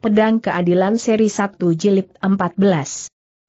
Pedang Keadilan Seri 1 Jilid 14.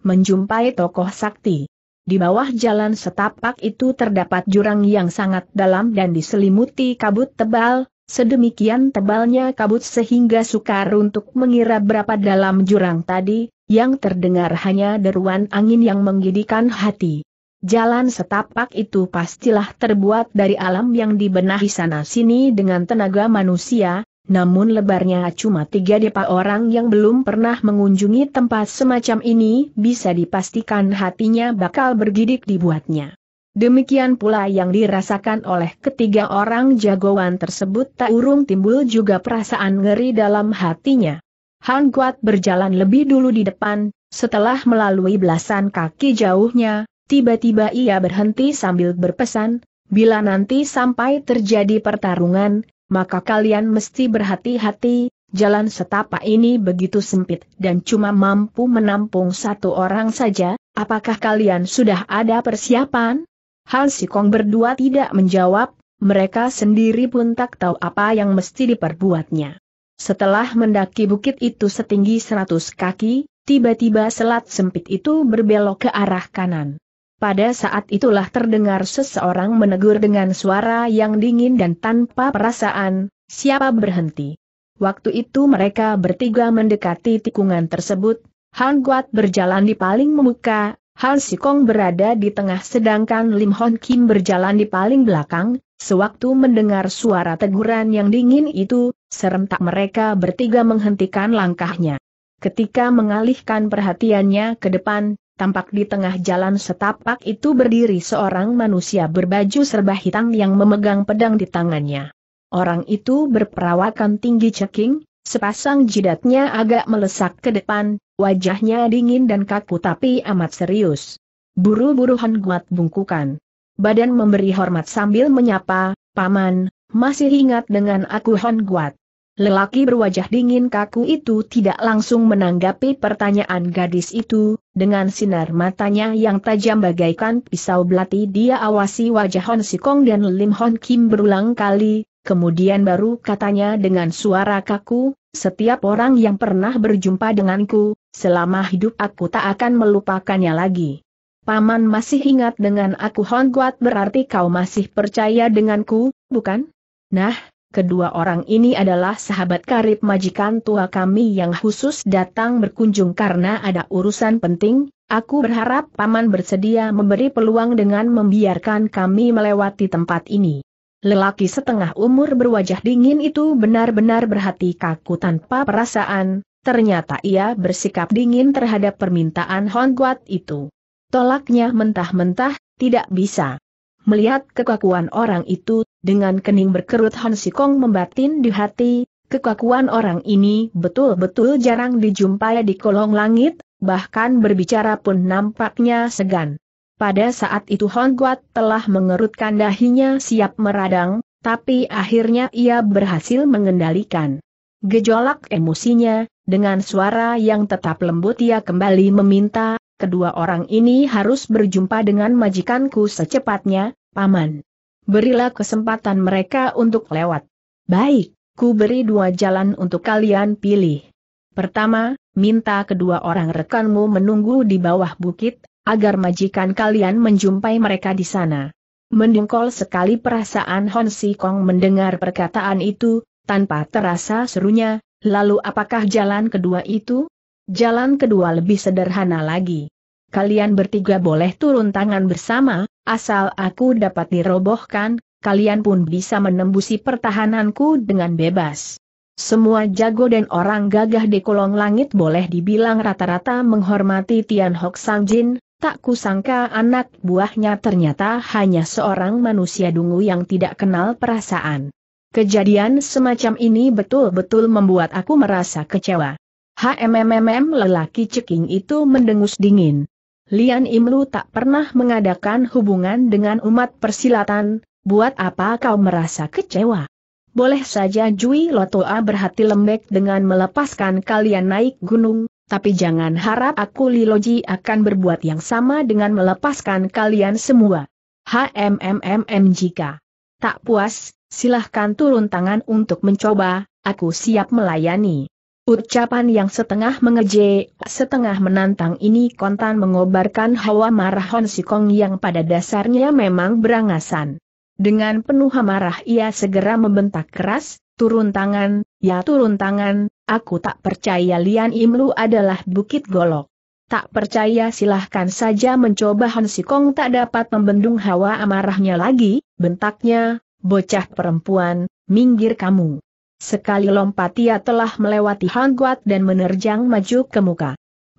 Menjumpai tokoh sakti. Di bawah jalan setapak itu terdapat jurang yang sangat dalam dan diselimuti kabut tebal, sedemikian tebalnya kabut sehingga sukar untuk mengira berapa dalam jurang tadi, yang terdengar hanya deruan angin yang menggidikan hati. Jalan setapak itu pastilah terbuat dari alam yang dibenahi sana-sini dengan tenaga manusia, namun lebarnya cuma tiga depa orang yang belum pernah mengunjungi tempat semacam ini bisa dipastikan hatinya bakal bergidik dibuatnya. Demikian pula yang dirasakan oleh ketiga orang jagoan tersebut tak urung timbul juga perasaan ngeri dalam hatinya. Han Kuat berjalan lebih dulu di depan, setelah melalui belasan kaki jauhnya, tiba-tiba ia berhenti sambil berpesan, bila nanti sampai terjadi pertarungan, maka kalian mesti berhati-hati, jalan setapak ini begitu sempit dan cuma mampu menampung satu orang saja, apakah kalian sudah ada persiapan? Han Kong berdua tidak menjawab, mereka sendiri pun tak tahu apa yang mesti diperbuatnya. Setelah mendaki bukit itu setinggi seratus kaki, tiba-tiba selat sempit itu berbelok ke arah kanan. Pada saat itulah terdengar seseorang menegur dengan suara yang dingin dan tanpa perasaan, siapa berhenti. Waktu itu mereka bertiga mendekati tikungan tersebut, Han Guat berjalan di paling memuka, Han Sikong berada di tengah sedangkan Lim Hon Kim berjalan di paling belakang, sewaktu mendengar suara teguran yang dingin itu, serentak mereka bertiga menghentikan langkahnya. Ketika mengalihkan perhatiannya ke depan, tampak di tengah jalan setapak itu berdiri seorang manusia berbaju serba hitam yang memegang pedang di tangannya. Orang itu berperawakan tinggi ceking, sepasang jidatnya agak melesak ke depan, wajahnya dingin dan kaku tapi amat serius. Buru-buru Han Guat bungkukan. Badan memberi hormat sambil menyapa, Paman, masih ingat dengan aku Han Guat. Lelaki berwajah dingin kaku itu tidak langsung menanggapi pertanyaan gadis itu, dengan sinar matanya yang tajam bagaikan pisau belati dia awasi wajah Hon Sikong dan Lim Hon Kim berulang kali, kemudian baru katanya dengan suara kaku, setiap orang yang pernah berjumpa denganku, selama hidup aku tak akan melupakannya lagi. Paman masih ingat dengan aku Hon Guat berarti kau masih percaya denganku, bukan? Nah, kedua orang ini adalah sahabat karib majikan tua kami yang khusus datang berkunjung karena ada urusan penting, aku berharap Paman bersedia memberi peluang dengan membiarkan kami melewati tempat ini. Lelaki setengah umur berwajah dingin itu benar-benar berhati kaku tanpa perasaan, ternyata ia bersikap dingin terhadap permintaan Hong Guat itu. Tolaknya mentah-mentah, tidak bisa. Melihat kekakuan orang itu, dengan kening berkerut Han Sikong membatin di hati, kekakuan orang ini betul-betul jarang dijumpai di kolong langit, bahkan berbicara pun nampaknya segan. Pada saat itu Hong Guat telah mengerutkan dahinya siap meradang, tapi akhirnya ia berhasil mengendalikan gejolak emosinya, dengan suara yang tetap lembut ia kembali meminta, kedua orang ini harus berjumpa dengan majikanku secepatnya, Paman berilah kesempatan mereka untuk lewat. Baik, ku beri dua jalan untuk kalian pilih. Pertama, minta kedua orang rekanmu menunggu di bawah bukit, agar majikan kalian menjumpai mereka di sana. Mendengkol sekali perasaan Hon Si Kong mendengar perkataan itu, tanpa terasa serunya, lalu apakah jalan kedua itu? Jalan kedua lebih sederhana lagi kalian bertiga boleh turun tangan bersama, asal aku dapat dirobohkan, kalian pun bisa menembusi pertahananku dengan bebas. Semua jago dan orang gagah di kolong langit boleh dibilang rata-rata menghormati Tian Hok Sang Jin, tak kusangka anak buahnya ternyata hanya seorang manusia dungu yang tidak kenal perasaan. Kejadian semacam ini betul-betul membuat aku merasa kecewa. HMMMM lelaki ceking itu mendengus dingin. Lian Imlu tak pernah mengadakan hubungan dengan umat persilatan, buat apa kau merasa kecewa? Boleh saja Jui Lotoa berhati lembek dengan melepaskan kalian naik gunung, tapi jangan harap aku Liloji akan berbuat yang sama dengan melepaskan kalian semua. HMMMM jika tak puas, silahkan turun tangan untuk mencoba, aku siap melayani. Ucapan yang setengah mengeje, setengah menantang ini kontan mengobarkan hawa marah Hon Sikong yang pada dasarnya memang berangasan. Dengan penuh amarah ia segera membentak keras, turun tangan, ya turun tangan, aku tak percaya Lian Imlu adalah bukit golok. Tak percaya silahkan saja mencoba Hon Sikong tak dapat membendung hawa amarahnya lagi, bentaknya, bocah perempuan, minggir kamu. Sekali lompat ia telah melewati Hangguat dan menerjang maju ke muka.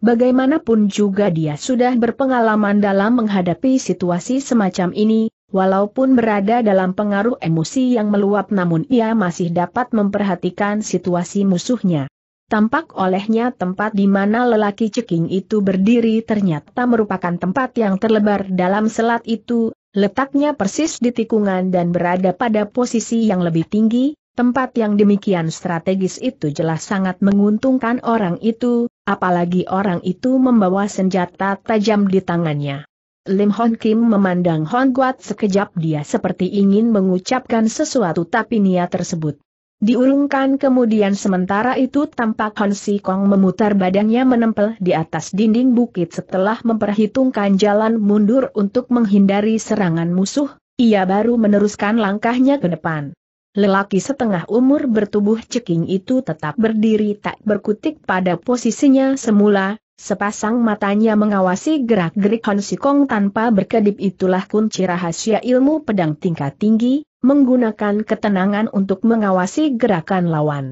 Bagaimanapun juga dia sudah berpengalaman dalam menghadapi situasi semacam ini, walaupun berada dalam pengaruh emosi yang meluap namun ia masih dapat memperhatikan situasi musuhnya. Tampak olehnya tempat di mana lelaki ceking itu berdiri ternyata merupakan tempat yang terlebar dalam selat itu, letaknya persis di tikungan dan berada pada posisi yang lebih tinggi, Tempat yang demikian strategis itu jelas sangat menguntungkan orang itu, apalagi orang itu membawa senjata tajam di tangannya. Lim Hon Kim memandang Hon Guat sekejap dia seperti ingin mengucapkan sesuatu tapi niat tersebut diurungkan kemudian sementara itu tampak Hon Si Kong memutar badannya menempel di atas dinding bukit setelah memperhitungkan jalan mundur untuk menghindari serangan musuh, ia baru meneruskan langkahnya ke depan. Lelaki setengah umur bertubuh ceking itu tetap berdiri tak berkutik pada posisinya semula, sepasang matanya mengawasi gerak-gerik Han Sikong tanpa berkedip itulah kunci rahasia ilmu pedang tingkat tinggi, menggunakan ketenangan untuk mengawasi gerakan lawan.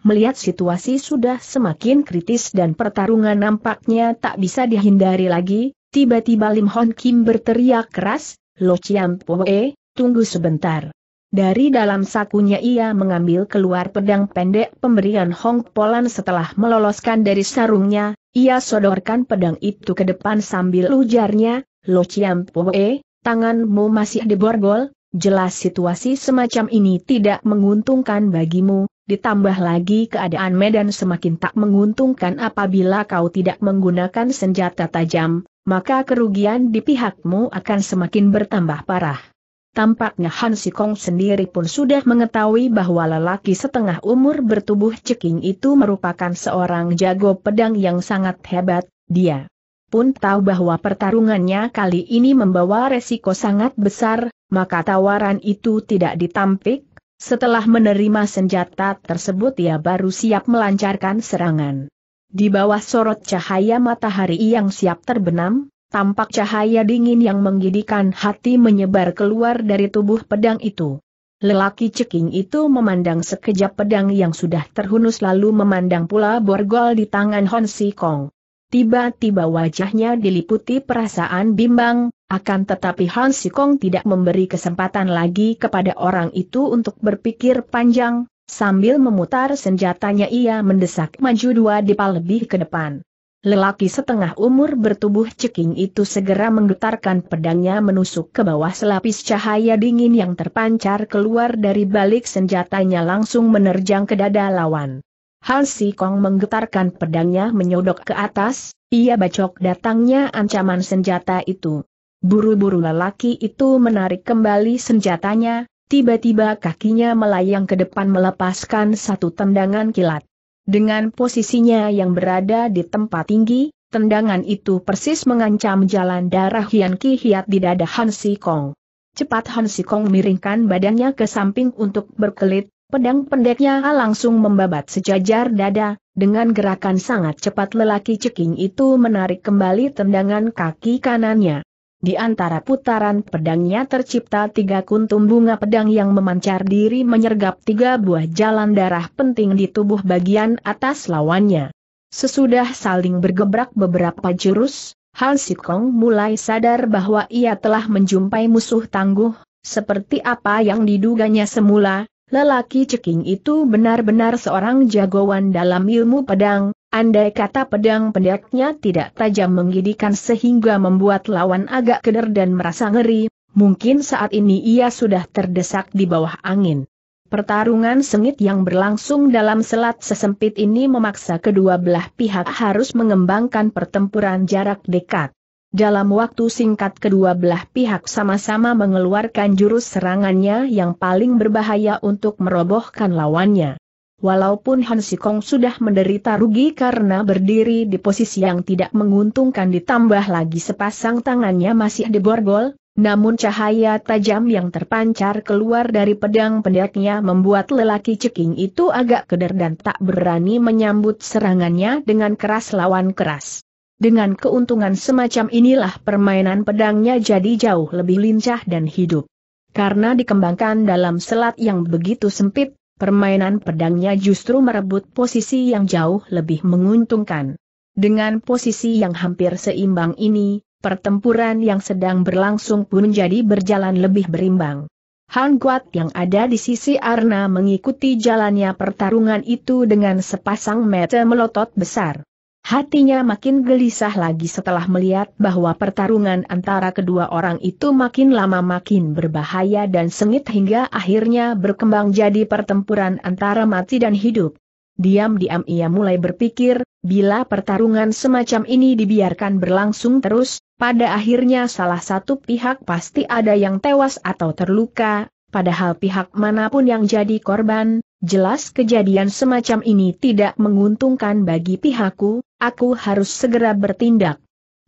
Melihat situasi sudah semakin kritis dan pertarungan nampaknya tak bisa dihindari lagi, tiba-tiba Lim Hon Kim berteriak keras, Lo Chiam Poe, tunggu sebentar. Dari dalam sakunya ia mengambil keluar pedang pendek pemberian Hong Polan setelah meloloskan dari sarungnya, ia sodorkan pedang itu ke depan sambil ujarnya, Lo Chiam Poe, tanganmu masih diborgol, jelas situasi semacam ini tidak menguntungkan bagimu, ditambah lagi keadaan medan semakin tak menguntungkan apabila kau tidak menggunakan senjata tajam, maka kerugian di pihakmu akan semakin bertambah parah. Tampaknya Han Sikong sendiri pun sudah mengetahui bahwa lelaki setengah umur bertubuh ceking itu merupakan seorang jago pedang yang sangat hebat, dia pun tahu bahwa pertarungannya kali ini membawa resiko sangat besar, maka tawaran itu tidak ditampik, setelah menerima senjata tersebut ia baru siap melancarkan serangan. Di bawah sorot cahaya matahari yang siap terbenam, Tampak cahaya dingin yang menggidikan hati menyebar keluar dari tubuh pedang itu. Lelaki ceking itu memandang sekejap pedang yang sudah terhunus lalu memandang pula borgol di tangan Hon Si Kong. Tiba-tiba wajahnya diliputi perasaan bimbang, akan tetapi Si Kong tidak memberi kesempatan lagi kepada orang itu untuk berpikir panjang, sambil memutar senjatanya ia mendesak maju dua depa lebih ke depan. Lelaki setengah umur bertubuh ceking itu segera menggetarkan pedangnya menusuk ke bawah selapis cahaya dingin yang terpancar keluar dari balik senjatanya langsung menerjang ke dada lawan. Hal Si Kong menggetarkan pedangnya menyodok ke atas, ia bacok datangnya ancaman senjata itu. Buru-buru lelaki itu menarik kembali senjatanya, tiba-tiba kakinya melayang ke depan melepaskan satu tendangan kilat. Dengan posisinya yang berada di tempat tinggi, tendangan itu persis mengancam jalan darah Hian Ki Hiat di dada Han Kong. Cepat Han Si Kong miringkan badannya ke samping untuk berkelit, pedang pendeknya langsung membabat sejajar dada, dengan gerakan sangat cepat lelaki ceking itu menarik kembali tendangan kaki kanannya. Di antara putaran pedangnya tercipta tiga kuntum bunga pedang yang memancar diri menyergap tiga buah jalan darah penting di tubuh bagian atas lawannya. Sesudah saling bergebrak beberapa jurus, Han Sikong mulai sadar bahwa ia telah menjumpai musuh tangguh, seperti apa yang diduganya semula, lelaki ceking itu benar-benar seorang jagoan dalam ilmu pedang, Andai kata pedang pendeknya tidak tajam menggidikan sehingga membuat lawan agak keder dan merasa ngeri, mungkin saat ini ia sudah terdesak di bawah angin. Pertarungan sengit yang berlangsung dalam selat sesempit ini memaksa kedua belah pihak harus mengembangkan pertempuran jarak dekat. Dalam waktu singkat kedua belah pihak sama-sama mengeluarkan jurus serangannya yang paling berbahaya untuk merobohkan lawannya. Walaupun Han Sikong sudah menderita rugi karena berdiri di posisi yang tidak menguntungkan ditambah lagi sepasang tangannya masih diborgol, namun cahaya tajam yang terpancar keluar dari pedang pendeknya membuat lelaki ceking itu agak keder dan tak berani menyambut serangannya dengan keras lawan keras. Dengan keuntungan semacam inilah permainan pedangnya jadi jauh lebih lincah dan hidup. Karena dikembangkan dalam selat yang begitu sempit, Permainan pedangnya justru merebut posisi yang jauh lebih menguntungkan. Dengan posisi yang hampir seimbang ini, pertempuran yang sedang berlangsung pun jadi berjalan lebih berimbang. Han Guat yang ada di sisi Arna mengikuti jalannya pertarungan itu dengan sepasang mata melotot besar. Hatinya makin gelisah lagi setelah melihat bahwa pertarungan antara kedua orang itu makin lama makin berbahaya dan sengit hingga akhirnya berkembang jadi pertempuran antara mati dan hidup. Diam-diam ia mulai berpikir, bila pertarungan semacam ini dibiarkan berlangsung terus, pada akhirnya salah satu pihak pasti ada yang tewas atau terluka, padahal pihak manapun yang jadi korban, Jelas kejadian semacam ini tidak menguntungkan bagi pihakku, Aku harus segera bertindak.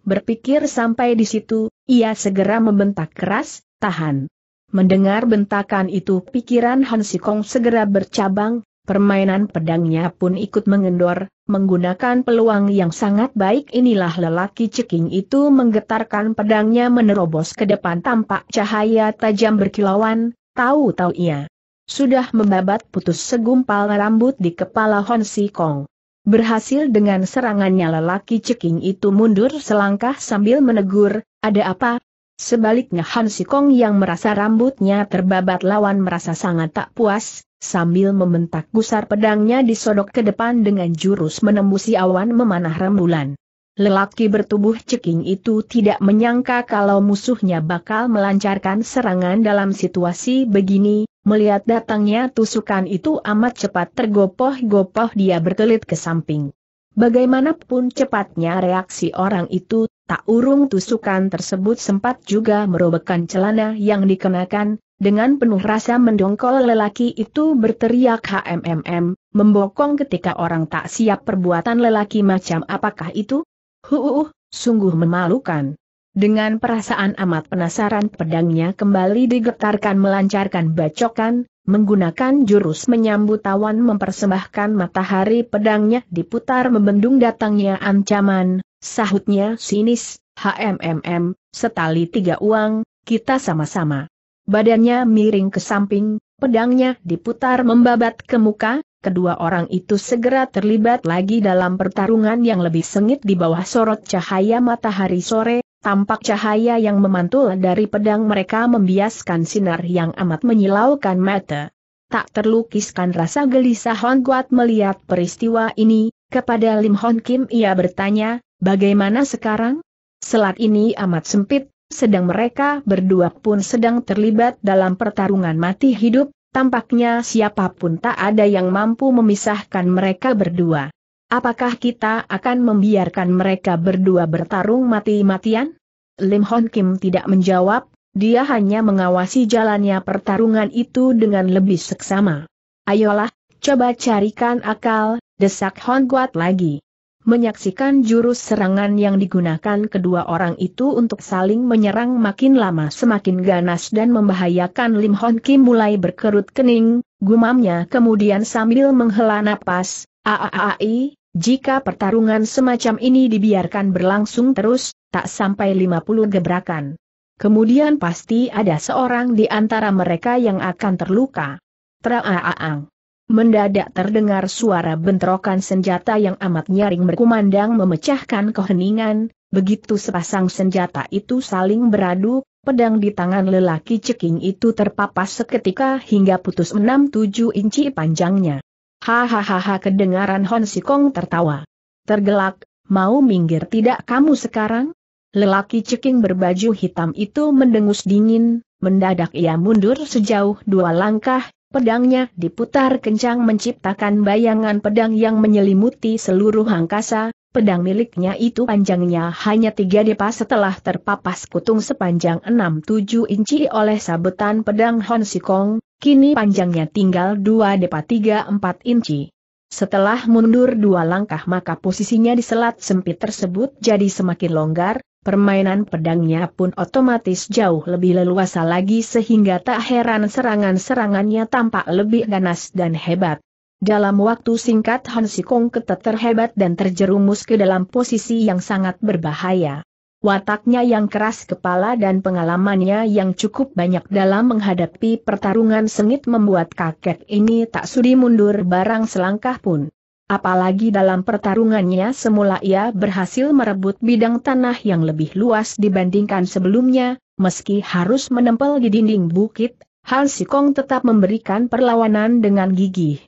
Berpikir sampai di situ, ia segera membentak keras, tahan. Mendengar bentakan itu pikiran Han Sikong segera bercabang, permainan pedangnya pun ikut mengendor, menggunakan peluang yang sangat baik inilah lelaki ceking itu menggetarkan pedangnya menerobos ke depan tampak cahaya tajam berkilauan, tahu-tahu ia sudah membabat putus segumpal rambut di kepala Hon Si Kong. Berhasil dengan serangannya lelaki ceking itu mundur selangkah sambil menegur, ada apa? Sebaliknya Han Sikong yang merasa rambutnya terbabat lawan merasa sangat tak puas, sambil membentak gusar pedangnya disodok ke depan dengan jurus menembusi awan memanah rembulan. Lelaki bertubuh ceking itu tidak menyangka kalau musuhnya bakal melancarkan serangan dalam situasi begini, melihat datangnya tusukan itu amat cepat tergopoh-gopoh dia berkelit ke samping. Bagaimanapun cepatnya reaksi orang itu, tak urung tusukan tersebut sempat juga merobekkan celana yang dikenakan, dengan penuh rasa mendongkol lelaki itu berteriak HMMM, membokong ketika orang tak siap perbuatan lelaki macam apakah itu? Huh, sungguh memalukan. Dengan perasaan amat penasaran pedangnya kembali digetarkan melancarkan bacokan, menggunakan jurus menyambut tawan mempersembahkan matahari pedangnya diputar membendung datangnya ancaman, sahutnya sinis, HMMM, setali tiga uang, kita sama-sama. Badannya miring ke samping, pedangnya diputar membabat ke muka, kedua orang itu segera terlibat lagi dalam pertarungan yang lebih sengit di bawah sorot cahaya matahari sore, tampak cahaya yang memantul dari pedang mereka membiaskan sinar yang amat menyilaukan mata. Tak terlukiskan rasa gelisah Hon Guat melihat peristiwa ini, kepada Lim Hon Kim ia bertanya, bagaimana sekarang? Selat ini amat sempit, sedang mereka berdua pun sedang terlibat dalam pertarungan mati hidup, Tampaknya siapapun tak ada yang mampu memisahkan mereka berdua. Apakah kita akan membiarkan mereka berdua bertarung mati-matian? Lim Hon Kim tidak menjawab, dia hanya mengawasi jalannya pertarungan itu dengan lebih seksama. Ayolah, coba carikan akal, desak Hon Guat lagi. Menyaksikan jurus serangan yang digunakan kedua orang itu untuk saling menyerang makin lama semakin ganas dan membahayakan Lim Hon Kim mulai berkerut kening, gumamnya kemudian sambil menghela napas, aaai, jika pertarungan semacam ini dibiarkan berlangsung terus, tak sampai 50 gebrakan. Kemudian pasti ada seorang di antara mereka yang akan terluka. Traaaang. Mendadak terdengar suara bentrokan senjata yang amat nyaring berkumandang memecahkan keheningan, begitu sepasang senjata itu saling beradu, pedang di tangan lelaki ceking itu terpapas seketika hingga putus 6-7 inci panjangnya. Hahaha kedengaran Hon Sikong tertawa. Tergelak, mau minggir tidak kamu sekarang? Lelaki ceking berbaju hitam itu mendengus dingin, mendadak ia mundur sejauh dua langkah, Pedangnya diputar kencang menciptakan bayangan pedang yang menyelimuti seluruh angkasa, pedang miliknya itu panjangnya hanya tiga depa setelah terpapas kutung sepanjang enam tujuh inci oleh sabetan pedang Hon Sikong, kini panjangnya tinggal dua depa 3-4 inci. Setelah mundur dua langkah maka posisinya di selat sempit tersebut jadi semakin longgar, permainan pedangnya pun otomatis jauh lebih leluasa lagi sehingga tak heran serangan-serangannya tampak lebih ganas dan hebat. Dalam waktu singkat Han Sikong keteter terhebat dan terjerumus ke dalam posisi yang sangat berbahaya. Wataknya yang keras kepala dan pengalamannya yang cukup banyak dalam menghadapi pertarungan sengit membuat kakek ini tak sudi mundur barang selangkah pun apalagi dalam pertarungannya semula ia berhasil merebut bidang tanah yang lebih luas dibandingkan sebelumnya, meski harus menempel di dinding bukit, Han Sikong tetap memberikan perlawanan dengan gigih.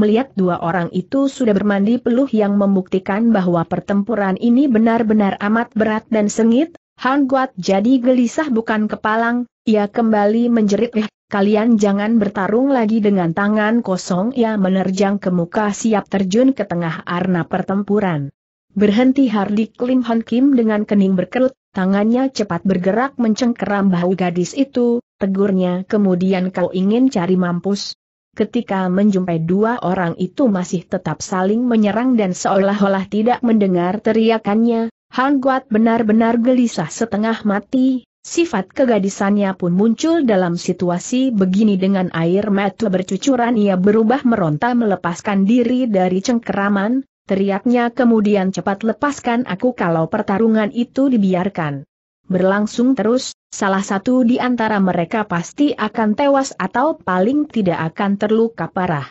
Melihat dua orang itu sudah bermandi peluh yang membuktikan bahwa pertempuran ini benar-benar amat berat dan sengit, Han Guat jadi gelisah bukan kepalang, ia kembali menjerit eh kalian jangan bertarung lagi dengan tangan kosong ia ya, menerjang ke muka siap terjun ke tengah arena pertempuran. Berhenti Hardik Lim Han Kim dengan kening berkerut, tangannya cepat bergerak mencengkeram bahu gadis itu, tegurnya kemudian kau ingin cari mampus. Ketika menjumpai dua orang itu masih tetap saling menyerang dan seolah-olah tidak mendengar teriakannya, Han Guat benar-benar gelisah setengah mati, Sifat kegadisannya pun muncul dalam situasi begini dengan air mata bercucuran ia berubah meronta melepaskan diri dari cengkeraman, teriaknya kemudian cepat lepaskan aku kalau pertarungan itu dibiarkan. Berlangsung terus, salah satu di antara mereka pasti akan tewas atau paling tidak akan terluka parah.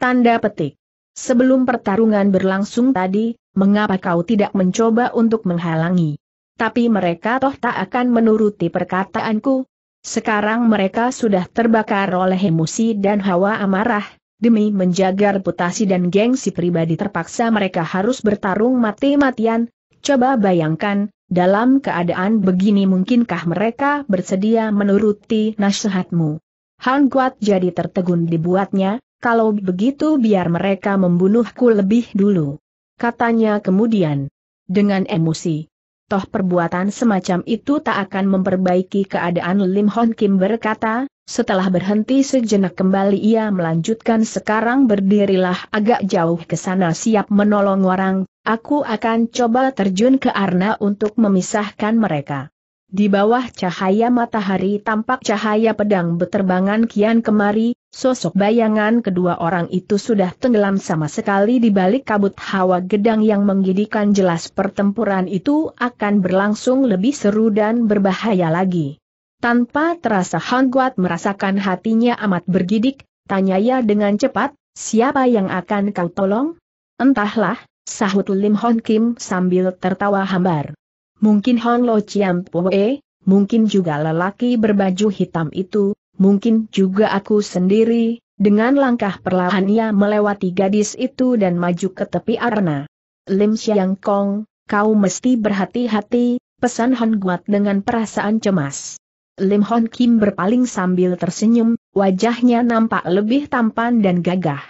Tanda petik. Sebelum pertarungan berlangsung tadi, mengapa kau tidak mencoba untuk menghalangi? tapi mereka toh tak akan menuruti perkataanku. Sekarang mereka sudah terbakar oleh emosi dan hawa amarah, demi menjaga reputasi dan gengsi pribadi terpaksa mereka harus bertarung mati-matian, coba bayangkan, dalam keadaan begini mungkinkah mereka bersedia menuruti nasihatmu? Han Kuat jadi tertegun dibuatnya, kalau begitu biar mereka membunuhku lebih dulu. Katanya kemudian. Dengan emosi toh perbuatan semacam itu tak akan memperbaiki keadaan Lim Hon Kim berkata, setelah berhenti sejenak kembali ia melanjutkan sekarang berdirilah agak jauh ke sana siap menolong orang, aku akan coba terjun ke Arna untuk memisahkan mereka. Di bawah cahaya matahari tampak cahaya pedang beterbangan kian kemari, sosok bayangan kedua orang itu sudah tenggelam sama sekali di balik kabut hawa gedang yang menggidikan jelas pertempuran itu akan berlangsung lebih seru dan berbahaya lagi. Tanpa terasa hangguat merasakan hatinya amat bergidik, ya dengan cepat, siapa yang akan kau tolong? Entahlah, sahut Lim Hon Kim sambil tertawa hambar. Mungkin Hon Lo Chiam Poe, mungkin juga lelaki berbaju hitam itu, mungkin juga aku sendiri, dengan langkah perlahan ia melewati gadis itu dan maju ke tepi arena. Lim Siang Kong, kau mesti berhati-hati, pesan Hon Guat dengan perasaan cemas. Lim Hon Kim berpaling sambil tersenyum, wajahnya nampak lebih tampan dan gagah.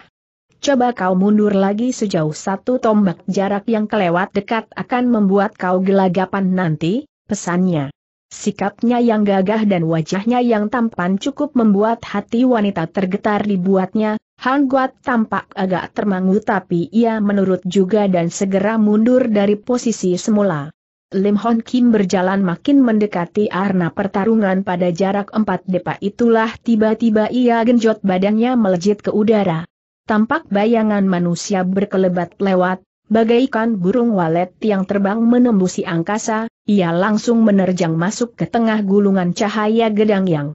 Coba kau mundur lagi sejauh satu tombak jarak yang kelewat dekat akan membuat kau gelagapan nanti, pesannya. Sikapnya yang gagah dan wajahnya yang tampan cukup membuat hati wanita tergetar dibuatnya, Han Guat tampak agak termangu tapi ia menurut juga dan segera mundur dari posisi semula. Lim Hon Kim berjalan makin mendekati Arna pertarungan pada jarak 4 depa itulah tiba-tiba ia genjot badannya melejit ke udara tampak bayangan manusia berkelebat lewat, bagaikan burung walet yang terbang menembusi angkasa, ia langsung menerjang masuk ke tengah gulungan cahaya gedang yang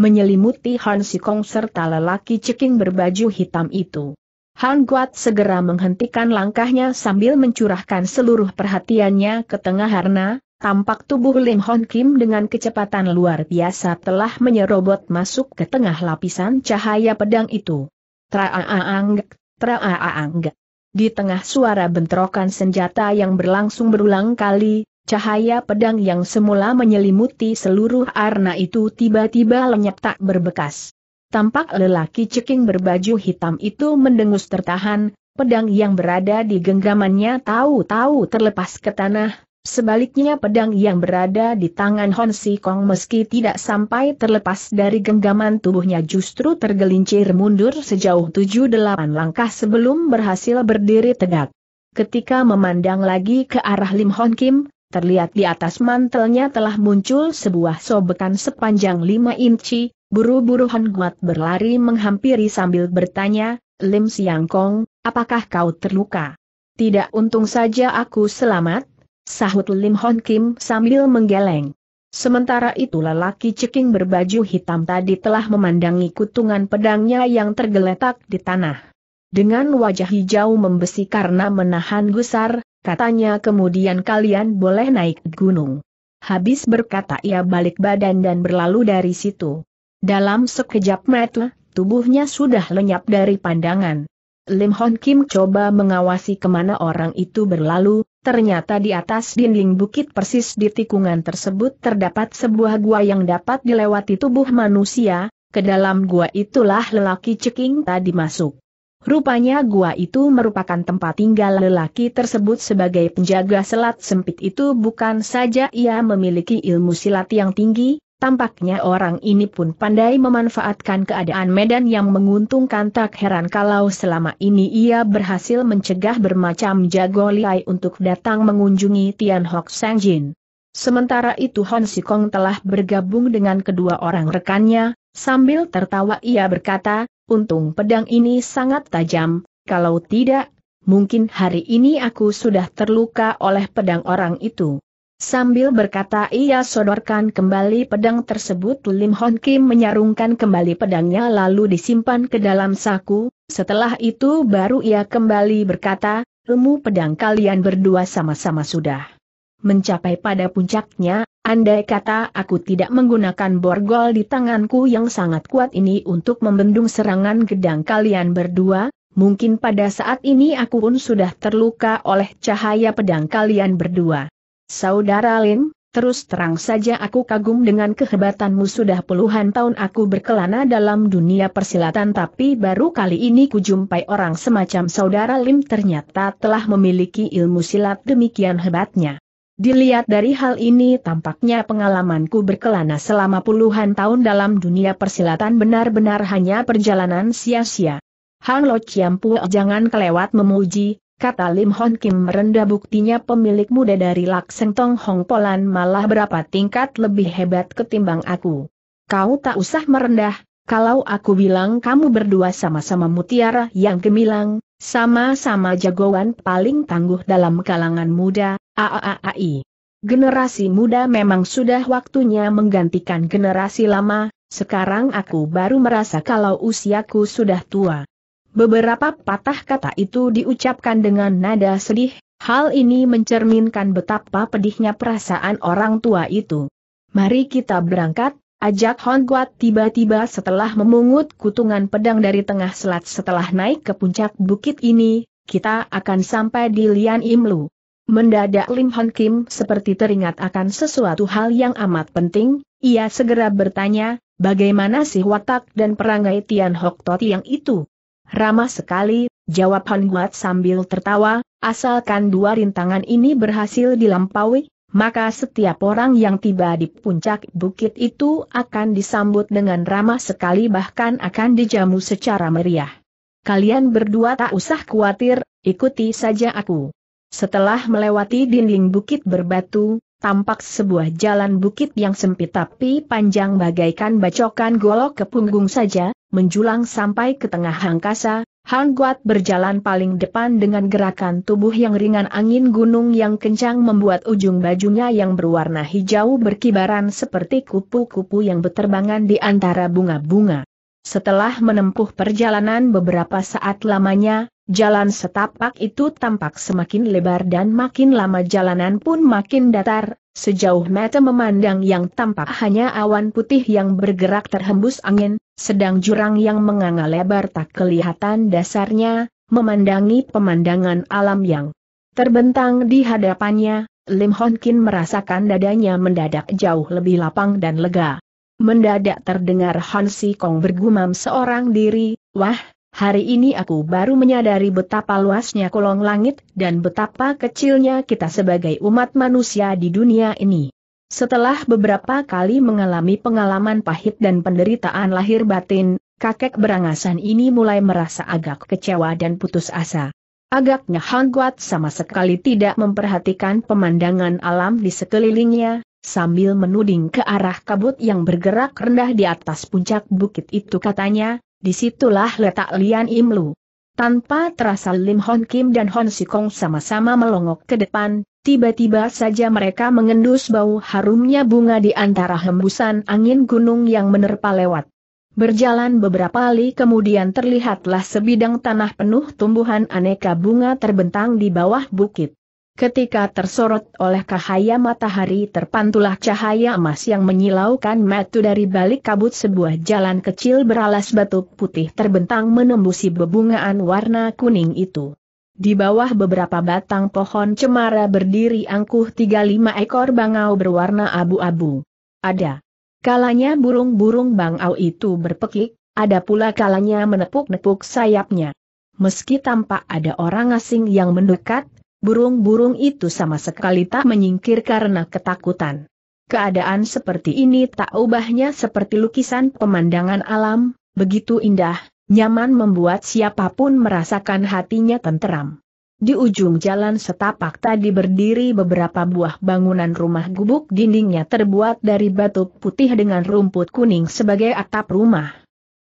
menyelimuti Han Sikong serta lelaki ceking berbaju hitam itu. Han Guat segera menghentikan langkahnya sambil mencurahkan seluruh perhatiannya ke tengah harna, tampak tubuh Lim Hon Kim dengan kecepatan luar biasa telah menyerobot masuk ke tengah lapisan cahaya pedang itu. Traaanggak, traaanggak. Di tengah suara bentrokan senjata yang berlangsung berulang kali, cahaya pedang yang semula menyelimuti seluruh arna itu tiba-tiba lenyap tak berbekas. Tampak lelaki ceking berbaju hitam itu mendengus tertahan, pedang yang berada di genggamannya tahu-tahu terlepas ke tanah, Sebaliknya pedang yang berada di tangan Hon Si Kong meski tidak sampai terlepas dari genggaman tubuhnya justru tergelincir mundur sejauh 7-8 langkah sebelum berhasil berdiri tegak. Ketika memandang lagi ke arah Lim Hon Kim, terlihat di atas mantelnya telah muncul sebuah sobekan sepanjang 5 inci, buru-buru Hon Guat berlari menghampiri sambil bertanya, Lim Siang Kong, apakah kau terluka? Tidak untung saja aku selamat, Sahut Lim Hon Kim sambil menggeleng. Sementara itu lelaki ceking berbaju hitam tadi telah memandangi kutungan pedangnya yang tergeletak di tanah. Dengan wajah hijau membesi karena menahan gusar, katanya kemudian kalian boleh naik gunung. Habis berkata ia balik badan dan berlalu dari situ. Dalam sekejap mata, tubuhnya sudah lenyap dari pandangan. Lim Hon Kim coba mengawasi kemana orang itu berlalu, ternyata di atas dinding bukit persis di tikungan tersebut terdapat sebuah gua yang dapat dilewati tubuh manusia, ke dalam gua itulah lelaki ceking tadi masuk. Rupanya gua itu merupakan tempat tinggal lelaki tersebut sebagai penjaga selat sempit itu bukan saja ia memiliki ilmu silat yang tinggi, Tampaknya orang ini pun pandai memanfaatkan keadaan medan yang menguntungkan tak heran kalau selama ini ia berhasil mencegah bermacam jago liai untuk datang mengunjungi Tian Hok Sang Jin. Sementara itu Hon Sikong telah bergabung dengan kedua orang rekannya, sambil tertawa ia berkata, untung pedang ini sangat tajam, kalau tidak, mungkin hari ini aku sudah terluka oleh pedang orang itu. Sambil berkata ia sodorkan kembali pedang tersebut Lim Hon Kim menyarungkan kembali pedangnya lalu disimpan ke dalam saku, setelah itu baru ia kembali berkata, ilmu pedang kalian berdua sama-sama sudah mencapai pada puncaknya, andai kata aku tidak menggunakan borgol di tanganku yang sangat kuat ini untuk membendung serangan gedang kalian berdua, mungkin pada saat ini aku pun sudah terluka oleh cahaya pedang kalian berdua. Saudara Lin, terus terang saja aku kagum dengan kehebatanmu sudah puluhan tahun aku berkelana dalam dunia persilatan tapi baru kali ini kujumpai orang semacam saudara Lim ternyata telah memiliki ilmu silat demikian hebatnya. Dilihat dari hal ini tampaknya pengalamanku berkelana selama puluhan tahun dalam dunia persilatan benar-benar hanya perjalanan sia-sia. Hang Lo Chiam jangan kelewat memuji, kata Lim Hon Kim merendah buktinya pemilik muda dari Lakseng Tong Hong Polan malah berapa tingkat lebih hebat ketimbang aku. Kau tak usah merendah, kalau aku bilang kamu berdua sama-sama mutiara yang gemilang, sama-sama jagoan paling tangguh dalam kalangan muda, aaai. Generasi muda memang sudah waktunya menggantikan generasi lama, sekarang aku baru merasa kalau usiaku sudah tua. Beberapa patah kata itu diucapkan dengan nada sedih, hal ini mencerminkan betapa pedihnya perasaan orang tua itu. Mari kita berangkat, ajak Hon Guat tiba-tiba setelah memungut kutungan pedang dari tengah selat setelah naik ke puncak bukit ini, kita akan sampai di Lian Imlu. Mendadak Lim Hon Kim seperti teringat akan sesuatu hal yang amat penting, ia segera bertanya, bagaimana sih watak dan perangai Tian Hok Toti yang itu? Ramah sekali, jawab Han Guat sambil tertawa, asalkan dua rintangan ini berhasil dilampaui, maka setiap orang yang tiba di puncak bukit itu akan disambut dengan ramah sekali bahkan akan dijamu secara meriah. Kalian berdua tak usah khawatir, ikuti saja aku. Setelah melewati dinding bukit berbatu, tampak sebuah jalan bukit yang sempit tapi panjang bagaikan bacokan golok ke punggung saja, menjulang sampai ke tengah angkasa, Han Guat berjalan paling depan dengan gerakan tubuh yang ringan angin gunung yang kencang membuat ujung bajunya yang berwarna hijau berkibaran seperti kupu-kupu yang berterbangan di antara bunga-bunga. Setelah menempuh perjalanan beberapa saat lamanya, jalan setapak itu tampak semakin lebar dan makin lama jalanan pun makin datar, Sejauh mata memandang yang tampak hanya awan putih yang bergerak terhembus angin, sedang jurang yang menganga lebar tak kelihatan dasarnya, memandangi pemandangan alam yang terbentang di hadapannya, Lim Hon Kin merasakan dadanya mendadak jauh lebih lapang dan lega. Mendadak terdengar Han Si Kong bergumam seorang diri, wah, Hari ini aku baru menyadari betapa luasnya kolong langit dan betapa kecilnya kita sebagai umat manusia di dunia ini. Setelah beberapa kali mengalami pengalaman pahit dan penderitaan lahir batin, kakek berangasan ini mulai merasa agak kecewa dan putus asa. Agaknya hangwat sama sekali tidak memperhatikan pemandangan alam di sekelilingnya, sambil menuding ke arah kabut yang bergerak rendah di atas puncak bukit itu katanya, Disitulah letak Lian Imlu. Tanpa terasa Lim Hon Kim dan Hon Sikong sama-sama melongok ke depan, tiba-tiba saja mereka mengendus bau harumnya bunga di antara hembusan angin gunung yang menerpa lewat. Berjalan beberapa kali kemudian terlihatlah sebidang tanah penuh tumbuhan aneka bunga terbentang di bawah bukit. Ketika tersorot oleh cahaya matahari terpantulah cahaya emas yang menyilaukan metu dari balik kabut sebuah jalan kecil beralas batu putih terbentang menembusi bebungaan warna kuning itu. Di bawah beberapa batang pohon cemara berdiri angkuh 35 ekor bangau berwarna abu-abu. Ada. Kalanya burung-burung bangau itu berpekik, ada pula kalanya menepuk-nepuk sayapnya. Meski tampak ada orang asing yang mendekat, burung-burung itu sama sekali tak menyingkir karena ketakutan. Keadaan seperti ini tak ubahnya seperti lukisan pemandangan alam, begitu indah, nyaman membuat siapapun merasakan hatinya tenteram. Di ujung jalan setapak tadi berdiri beberapa buah bangunan rumah gubuk dindingnya terbuat dari batu putih dengan rumput kuning sebagai atap rumah.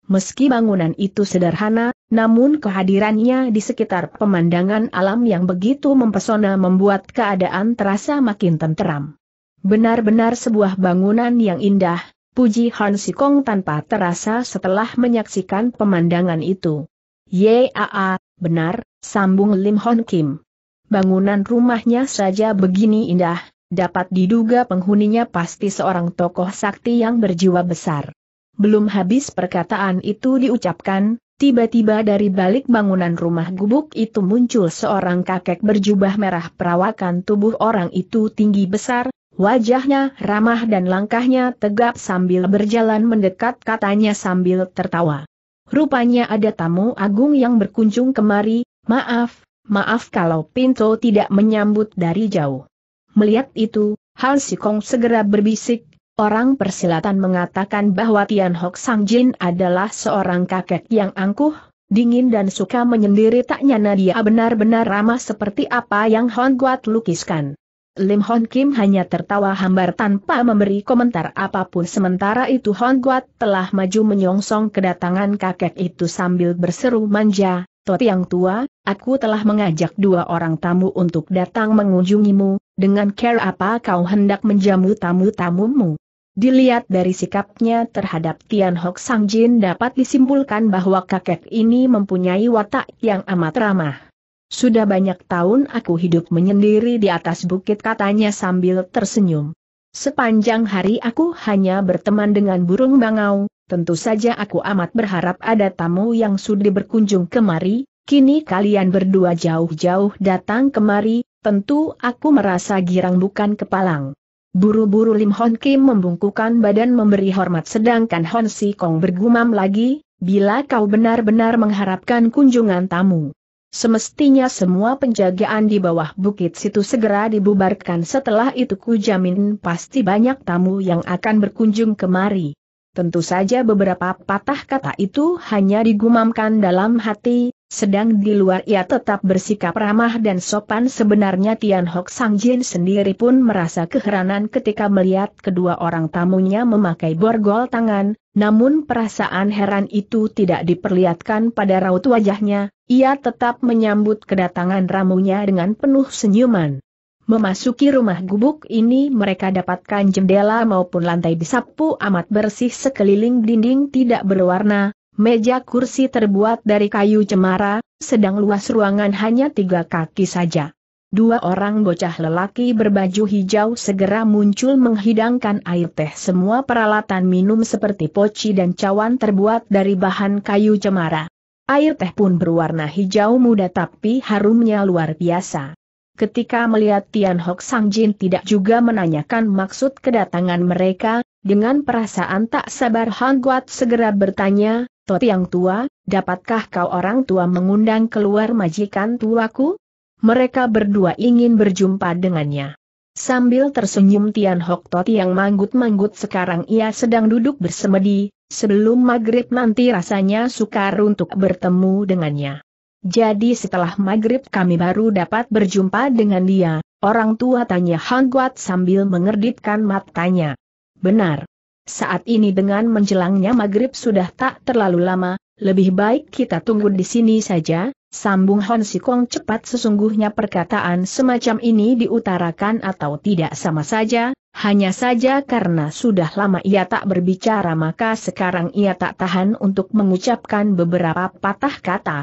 Meski bangunan itu sederhana, namun kehadirannya di sekitar pemandangan alam yang begitu mempesona membuat keadaan terasa makin tenteram. Benar-benar sebuah bangunan yang indah, puji Han Sikong tanpa terasa setelah menyaksikan pemandangan itu. Yaa, benar, sambung Lim Hon Kim. Bangunan rumahnya saja begini indah, dapat diduga penghuninya pasti seorang tokoh sakti yang berjiwa besar. Belum habis perkataan itu diucapkan, Tiba-tiba dari balik bangunan rumah gubuk itu muncul seorang kakek berjubah merah perawakan tubuh orang itu tinggi besar, wajahnya ramah dan langkahnya tegap sambil berjalan mendekat katanya sambil tertawa. Rupanya ada tamu agung yang berkunjung kemari, maaf, maaf kalau pintu tidak menyambut dari jauh. Melihat itu, Hansi Sikong segera berbisik, Orang persilatan mengatakan bahwa Tian Hok Sang Jin adalah seorang kakek yang angkuh, dingin dan suka menyendiri tak nyana dia benar-benar ramah seperti apa yang Hon Guat lukiskan. Lim Hon Kim hanya tertawa hambar tanpa memberi komentar apapun sementara itu Hon Guat telah maju menyongsong kedatangan kakek itu sambil berseru manja, Tot yang tua, aku telah mengajak dua orang tamu untuk datang mengunjungimu, dengan care apa kau hendak menjamu tamu-tamumu. Dilihat dari sikapnya terhadap Tian Hok Sang Jin dapat disimpulkan bahwa kakek ini mempunyai watak yang amat ramah. Sudah banyak tahun aku hidup menyendiri di atas bukit katanya sambil tersenyum. Sepanjang hari aku hanya berteman dengan burung bangau, tentu saja aku amat berharap ada tamu yang sudah berkunjung kemari, kini kalian berdua jauh-jauh datang kemari, tentu aku merasa girang bukan kepalang. Buru-buru Lim Hon Kim membungkukan badan memberi hormat sedangkan Hon Si Kong bergumam lagi, bila kau benar-benar mengharapkan kunjungan tamu. Semestinya semua penjagaan di bawah bukit situ segera dibubarkan setelah itu ku jamin pasti banyak tamu yang akan berkunjung kemari. Tentu saja beberapa patah kata itu hanya digumamkan dalam hati, sedang di luar ia tetap bersikap ramah dan sopan sebenarnya Tian Hok Sang Jin sendiri pun merasa keheranan ketika melihat kedua orang tamunya memakai borgol tangan, namun perasaan heran itu tidak diperlihatkan pada raut wajahnya, ia tetap menyambut kedatangan ramunya dengan penuh senyuman. Memasuki rumah gubuk ini mereka dapatkan jendela maupun lantai disapu amat bersih sekeliling dinding tidak berwarna, Meja kursi terbuat dari kayu cemara, sedang luas ruangan hanya tiga kaki saja. Dua orang bocah lelaki berbaju hijau segera muncul menghidangkan air teh semua peralatan minum seperti poci dan cawan terbuat dari bahan kayu cemara. Air teh pun berwarna hijau muda tapi harumnya luar biasa. Ketika melihat Tian Hok Sang Jin tidak juga menanyakan maksud kedatangan mereka, dengan perasaan tak sabar Hang Guat segera bertanya, yang tua, dapatkah kau orang tua mengundang keluar majikan tuaku? Mereka berdua ingin berjumpa dengannya. Sambil tersenyum Tian Hok yang manggut-manggut sekarang ia sedang duduk bersemedi, sebelum maghrib nanti rasanya sukar untuk bertemu dengannya. Jadi setelah maghrib kami baru dapat berjumpa dengan dia, orang tua tanya Hang Guat sambil mengerditkan matanya. Benar, saat ini dengan menjelangnya maghrib sudah tak terlalu lama, lebih baik kita tunggu di sini saja, sambung Hon Sikong cepat sesungguhnya perkataan semacam ini diutarakan atau tidak sama saja, hanya saja karena sudah lama ia tak berbicara maka sekarang ia tak tahan untuk mengucapkan beberapa patah kata.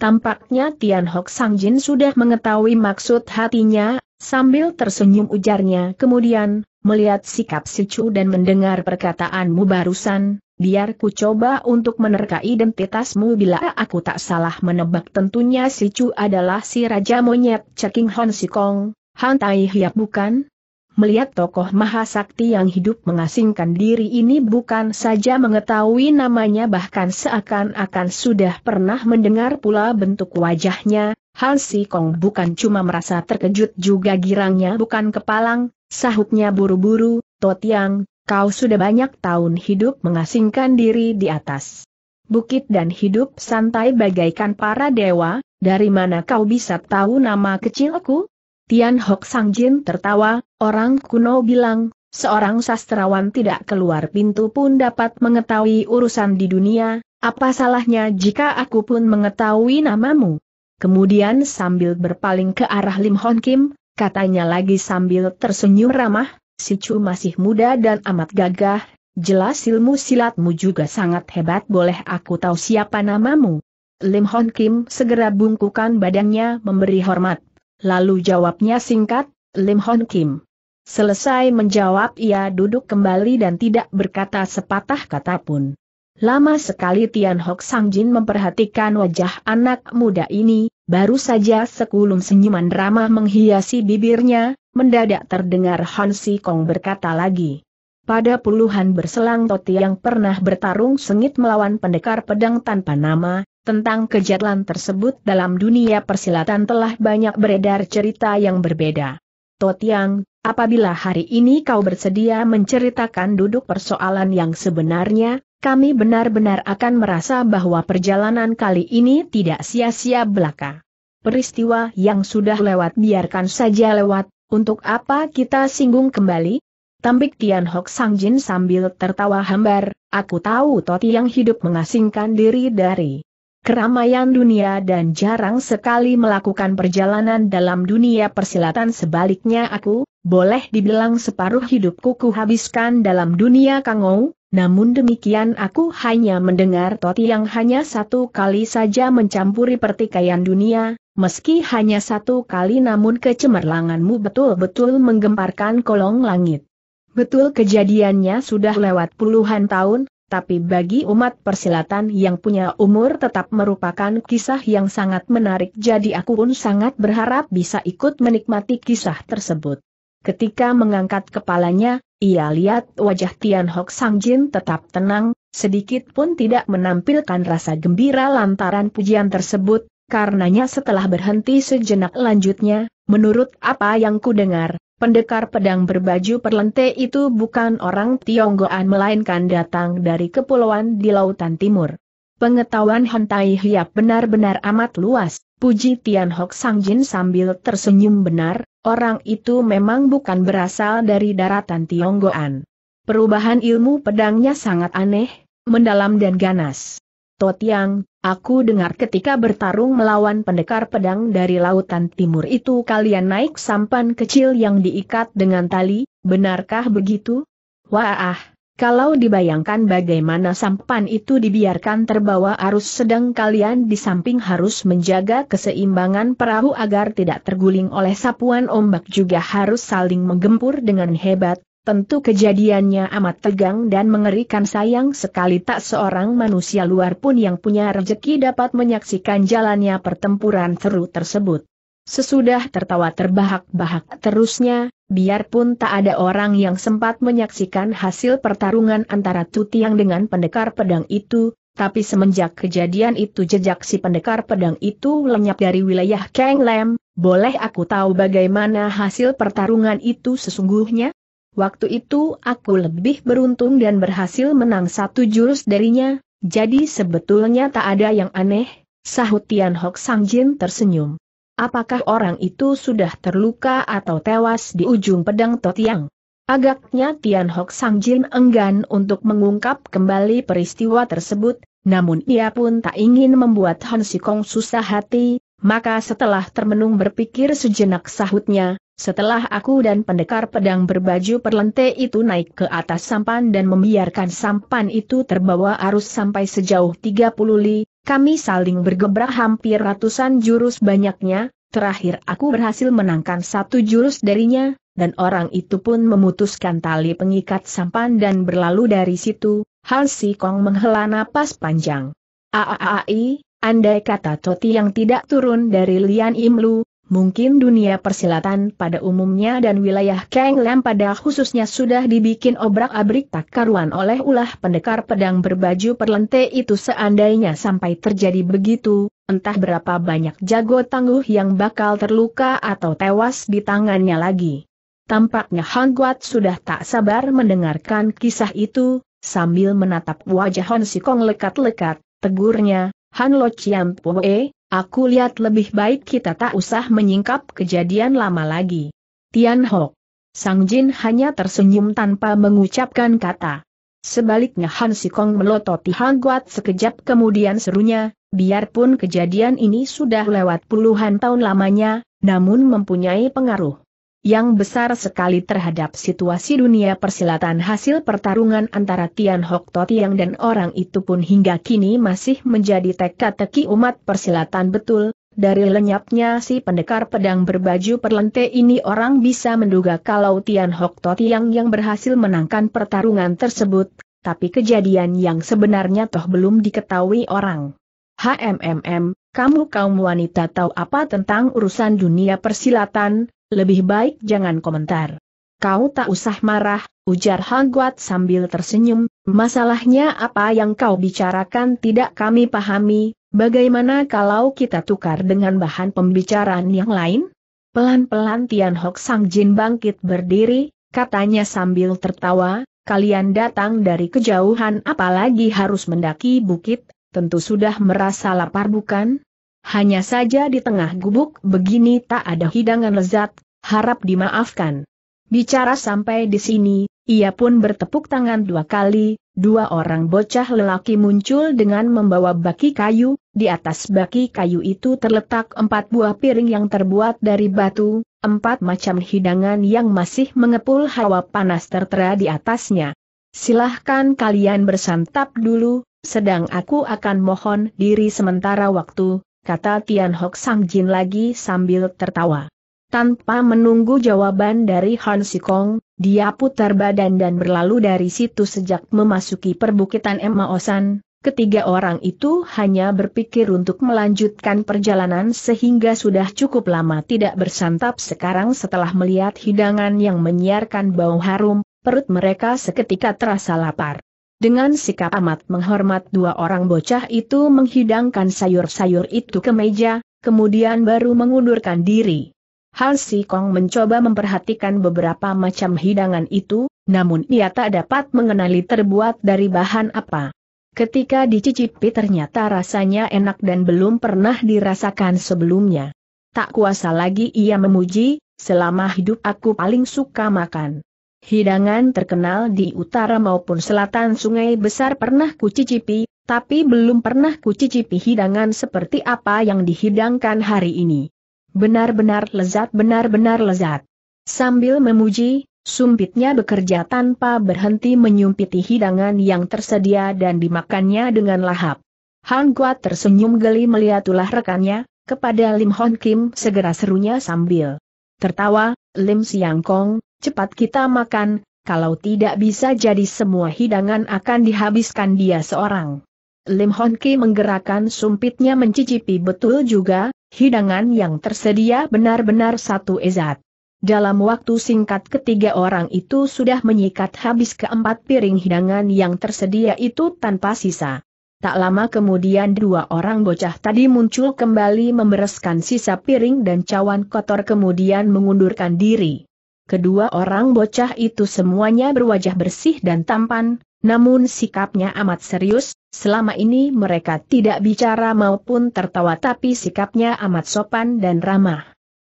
Tampaknya Tian Hok Sang Jin sudah mengetahui maksud hatinya, sambil tersenyum ujarnya kemudian, melihat sikap si Chu dan mendengar perkataanmu barusan, biar ku coba untuk menerka identitasmu bila aku tak salah menebak tentunya si Chu adalah si Raja Monyet Ceking Hon Si Han Tai Hiap bukan? Melihat tokoh mahasakti yang hidup mengasingkan diri ini bukan saja mengetahui namanya bahkan seakan-akan sudah pernah mendengar pula bentuk wajahnya, Han Si Kong bukan cuma merasa terkejut juga girangnya bukan kepalang, Sahutnya buru-buru, Totiang, kau sudah banyak tahun hidup mengasingkan diri di atas bukit dan hidup santai bagaikan para dewa, dari mana kau bisa tahu nama kecilku? Tian Hok Sang Jin tertawa, orang kuno bilang, seorang sastrawan tidak keluar pintu pun dapat mengetahui urusan di dunia, apa salahnya jika aku pun mengetahui namamu? Kemudian sambil berpaling ke arah Lim Hon Kim, katanya lagi sambil tersenyum ramah, si Chu masih muda dan amat gagah, jelas ilmu silatmu juga sangat hebat boleh aku tahu siapa namamu. Lim Hon Kim segera bungkukan badannya memberi hormat, lalu jawabnya singkat, Lim Hon Kim. Selesai menjawab ia duduk kembali dan tidak berkata sepatah kata pun. Lama sekali Tian Hok Sang Jin memperhatikan wajah anak muda ini, Baru saja sekulum senyuman ramah menghiasi bibirnya, mendadak terdengar Si Kong berkata lagi. Pada puluhan berselang Toti yang pernah bertarung sengit melawan pendekar pedang tanpa nama, tentang kejadian tersebut dalam dunia persilatan telah banyak beredar cerita yang berbeda. Totiang, apabila hari ini kau bersedia menceritakan duduk persoalan yang sebenarnya, kami benar-benar akan merasa bahwa perjalanan kali ini tidak sia-sia belaka. Peristiwa yang sudah lewat biarkan saja lewat, untuk apa kita singgung kembali? Tambik Tian Hok Sang Jin sambil tertawa hambar, aku tahu Toti yang hidup mengasingkan diri dari keramaian dunia dan jarang sekali melakukan perjalanan dalam dunia persilatan sebaliknya aku, boleh dibilang separuh hidupku kuhabiskan dalam dunia kangou, namun demikian aku hanya mendengar Toti yang hanya satu kali saja mencampuri pertikaian dunia, meski hanya satu kali namun kecemerlanganmu betul-betul menggemparkan kolong langit. Betul kejadiannya sudah lewat puluhan tahun, tapi bagi umat persilatan yang punya umur tetap merupakan kisah yang sangat menarik jadi aku pun sangat berharap bisa ikut menikmati kisah tersebut. Ketika mengangkat kepalanya, ia lihat wajah Tian Hok Sang Jin tetap tenang, sedikit pun tidak menampilkan rasa gembira lantaran pujian tersebut, karenanya setelah berhenti sejenak lanjutnya, menurut apa yang kudengar, Pendekar pedang berbaju perlente itu bukan orang Tionggoan melainkan datang dari kepulauan di lautan timur. Pengetahuan Hantai Hiap benar-benar amat luas, puji Tian Hok Sang Jin sambil tersenyum benar, Orang itu memang bukan berasal dari daratan Tionggoan. Perubahan ilmu pedangnya sangat aneh, mendalam dan ganas. Totiang, aku dengar ketika bertarung melawan pendekar pedang dari lautan timur itu kalian naik sampan kecil yang diikat dengan tali, benarkah begitu? Wah, kalau dibayangkan bagaimana sampan itu dibiarkan terbawa arus sedang kalian di samping harus menjaga keseimbangan perahu agar tidak terguling oleh sapuan ombak juga harus saling menggempur dengan hebat, tentu kejadiannya amat tegang dan mengerikan sayang sekali tak seorang manusia luar pun yang punya rezeki dapat menyaksikan jalannya pertempuran seru tersebut. Sesudah tertawa terbahak-bahak terusnya, biarpun tak ada orang yang sempat menyaksikan hasil pertarungan antara Tutiang dengan pendekar pedang itu, tapi semenjak kejadian itu jejak si pendekar pedang itu lenyap dari wilayah Kang Lam, boleh aku tahu bagaimana hasil pertarungan itu sesungguhnya? Waktu itu aku lebih beruntung dan berhasil menang satu jurus darinya, jadi sebetulnya tak ada yang aneh, sahut Tian Hok Sang Jin tersenyum. Apakah orang itu sudah terluka atau tewas di ujung pedang Totiang? Agaknya Tian Hok Jin enggan untuk mengungkap kembali peristiwa tersebut, namun ia pun tak ingin membuat Han Kong susah hati, maka setelah termenung berpikir sejenak sahutnya, setelah aku dan pendekar pedang berbaju perlente itu naik ke atas sampan dan membiarkan sampan itu terbawa arus sampai sejauh 30 li, kami saling bergebrak hampir ratusan jurus banyaknya, terakhir aku berhasil menangkan satu jurus darinya, dan orang itu pun memutuskan tali pengikat sampan dan berlalu dari situ, Han Si Kong menghela napas panjang. Aaai, andai kata Toti yang tidak turun dari Lian Imlu, mungkin dunia persilatan pada umumnya dan wilayah Kang Lam pada khususnya sudah dibikin obrak-abrik tak karuan oleh ulah pendekar pedang berbaju perlente itu seandainya sampai terjadi begitu, entah berapa banyak jago tangguh yang bakal terluka atau tewas di tangannya lagi. Tampaknya Hang Guat sudah tak sabar mendengarkan kisah itu, sambil menatap wajah Hon Sikong lekat-lekat, tegurnya, Han Lo Chiam Pue, Aku lihat lebih baik kita tak usah menyingkap kejadian lama lagi. Tian Hok. Sang Jin hanya tersenyum tanpa mengucapkan kata. Sebaliknya Han Sikong melototi Han Guat sekejap kemudian serunya, biarpun kejadian ini sudah lewat puluhan tahun lamanya, namun mempunyai pengaruh yang besar sekali terhadap situasi dunia persilatan hasil pertarungan antara Tian Hock Totiang dan orang itu pun hingga kini masih menjadi teka-teki umat persilatan betul, dari lenyapnya si pendekar pedang berbaju perlente ini orang bisa menduga kalau Tian Hock Totiang yang berhasil menangkan pertarungan tersebut, tapi kejadian yang sebenarnya toh belum diketahui orang. HMMM, kamu kaum wanita tahu apa tentang urusan dunia persilatan, lebih baik jangan komentar. Kau tak usah marah, ujar Hang Guat sambil tersenyum, masalahnya apa yang kau bicarakan tidak kami pahami, bagaimana kalau kita tukar dengan bahan pembicaraan yang lain? Pelan-pelan Tian Hok Sang Jin bangkit berdiri, katanya sambil tertawa, kalian datang dari kejauhan apalagi harus mendaki bukit, tentu sudah merasa lapar bukan? Hanya saja di tengah gubuk begini tak ada hidangan lezat, harap dimaafkan. Bicara sampai di sini, ia pun bertepuk tangan dua kali, dua orang bocah lelaki muncul dengan membawa baki kayu, di atas baki kayu itu terletak empat buah piring yang terbuat dari batu, empat macam hidangan yang masih mengepul hawa panas tertera di atasnya. Silahkan kalian bersantap dulu, sedang aku akan mohon diri sementara waktu, kata Tian Hok Sang Jin lagi sambil tertawa. Tanpa menunggu jawaban dari Han Sikong, dia putar badan dan berlalu dari situ sejak memasuki perbukitan Emma Osan. Ketiga orang itu hanya berpikir untuk melanjutkan perjalanan sehingga sudah cukup lama tidak bersantap sekarang setelah melihat hidangan yang menyiarkan bau harum, perut mereka seketika terasa lapar. Dengan sikap amat menghormat dua orang bocah itu menghidangkan sayur-sayur itu ke meja, kemudian baru mengundurkan diri. Han Si Kong mencoba memperhatikan beberapa macam hidangan itu, namun ia tak dapat mengenali terbuat dari bahan apa. Ketika dicicipi ternyata rasanya enak dan belum pernah dirasakan sebelumnya. Tak kuasa lagi ia memuji, selama hidup aku paling suka makan. Hidangan terkenal di utara maupun selatan sungai besar pernah kucicipi, tapi belum pernah kucicipi hidangan seperti apa yang dihidangkan hari ini. Benar-benar lezat benar-benar lezat. Sambil memuji, sumpitnya bekerja tanpa berhenti menyumpiti hidangan yang tersedia dan dimakannya dengan lahap. Han Guat tersenyum geli melihat ulah rekannya, kepada Lim Hon Kim segera serunya sambil tertawa, Lim Siang Kong, cepat kita makan, kalau tidak bisa jadi semua hidangan akan dihabiskan dia seorang. Lim Hon Ki menggerakkan sumpitnya mencicipi betul juga, hidangan yang tersedia benar-benar satu ezat. Dalam waktu singkat ketiga orang itu sudah menyikat habis keempat piring hidangan yang tersedia itu tanpa sisa. Tak lama kemudian dua orang bocah tadi muncul kembali membereskan sisa piring dan cawan kotor kemudian mengundurkan diri. Kedua orang bocah itu semuanya berwajah bersih dan tampan, namun sikapnya amat serius, selama ini mereka tidak bicara maupun tertawa tapi sikapnya amat sopan dan ramah.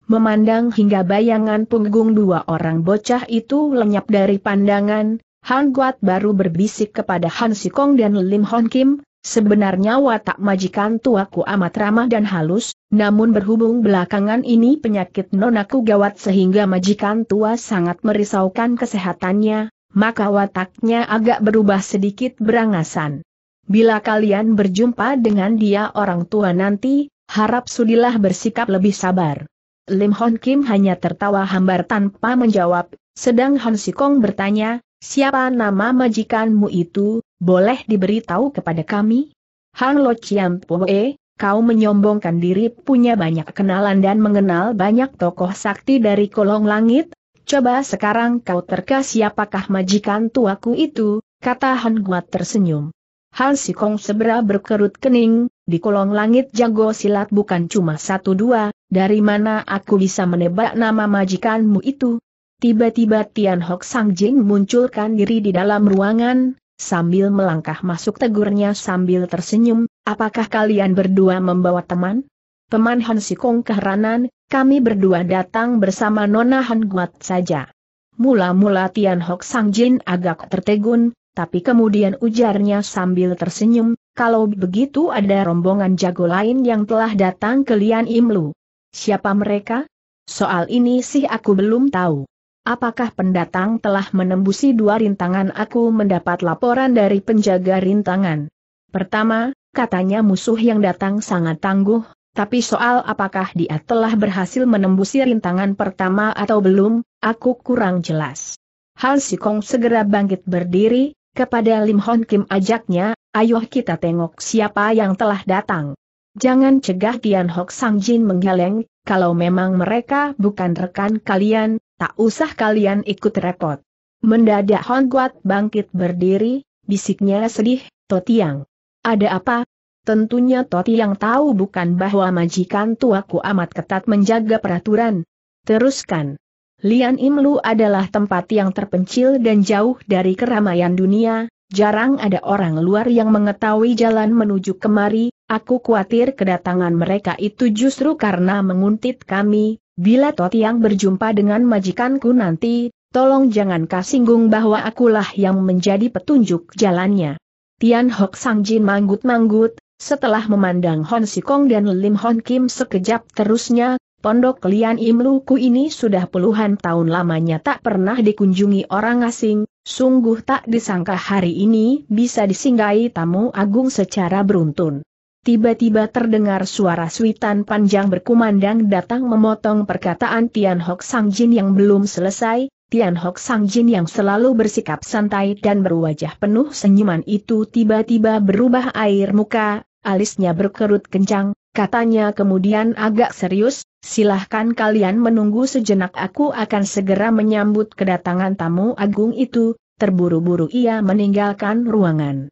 Memandang hingga bayangan punggung dua orang bocah itu lenyap dari pandangan, Han Guat baru berbisik kepada Han Sikong dan Lim Hon Kim, Sebenarnya watak majikan tuaku amat ramah dan halus, namun berhubung belakangan ini penyakit nonaku gawat sehingga majikan tua sangat merisaukan kesehatannya, maka wataknya agak berubah sedikit berangasan. Bila kalian berjumpa dengan dia orang tua nanti, harap sudilah bersikap lebih sabar. Lim Hon Kim hanya tertawa hambar tanpa menjawab, sedang Hon Sikong bertanya, siapa nama majikanmu itu, boleh diberitahu kepada kami? Hang Lo Chiam Pue, kau menyombongkan diri punya banyak kenalan dan mengenal banyak tokoh sakti dari kolong langit, coba sekarang kau terka siapakah majikan tuaku itu, kata Han Guat tersenyum. Han Sikong sebera berkerut kening, di kolong langit jago silat bukan cuma satu dua, dari mana aku bisa menebak nama majikanmu itu? Tiba-tiba Tian Hok Sang Jing munculkan diri di dalam ruangan, sambil melangkah masuk tegurnya sambil tersenyum, apakah kalian berdua membawa teman? Teman Han Sikong keheranan, kami berdua datang bersama Nona Han Guat saja. Mula-mula Tian Hok Sang Jin agak tertegun, tapi kemudian ujarnya sambil tersenyum, kalau begitu ada rombongan jago lain yang telah datang ke Lian Im Lu? Siapa mereka? Soal ini sih aku belum tahu apakah pendatang telah menembusi dua rintangan aku mendapat laporan dari penjaga rintangan. Pertama, katanya musuh yang datang sangat tangguh, tapi soal apakah dia telah berhasil menembusi rintangan pertama atau belum, aku kurang jelas. Hal Sikong segera bangkit berdiri, kepada Lim Hon Kim ajaknya, ayo kita tengok siapa yang telah datang. Jangan cegah Tian Hok Sang Jin menggeleng, kalau memang mereka bukan rekan kalian, Tak usah kalian ikut repot. Mendadak Hon Guat bangkit berdiri, bisiknya sedih, Totiang. Ada apa? Tentunya Totiang tahu bukan bahwa majikan tuaku amat ketat menjaga peraturan. Teruskan. Lian Imlu adalah tempat yang terpencil dan jauh dari keramaian dunia, jarang ada orang luar yang mengetahui jalan menuju kemari, aku khawatir kedatangan mereka itu justru karena menguntit kami, Bila Totiang berjumpa dengan majikanku nanti, tolong jangan kasinggung bahwa akulah yang menjadi petunjuk jalannya. Tian Hok Sang Jin manggut-manggut, setelah memandang Hon Sikong dan Lim Hon Kim sekejap terusnya, pondok Lian Im Luku ini sudah puluhan tahun lamanya tak pernah dikunjungi orang asing, sungguh tak disangka hari ini bisa disinggahi tamu agung secara beruntun tiba-tiba terdengar suara suitan panjang berkumandang datang memotong perkataan Tian Hok Sang Jin yang belum selesai, Tian Hok Sang Jin yang selalu bersikap santai dan berwajah penuh senyuman itu tiba-tiba berubah air muka, alisnya berkerut kencang, katanya kemudian agak serius, silahkan kalian menunggu sejenak aku akan segera menyambut kedatangan tamu agung itu, terburu-buru ia meninggalkan ruangan.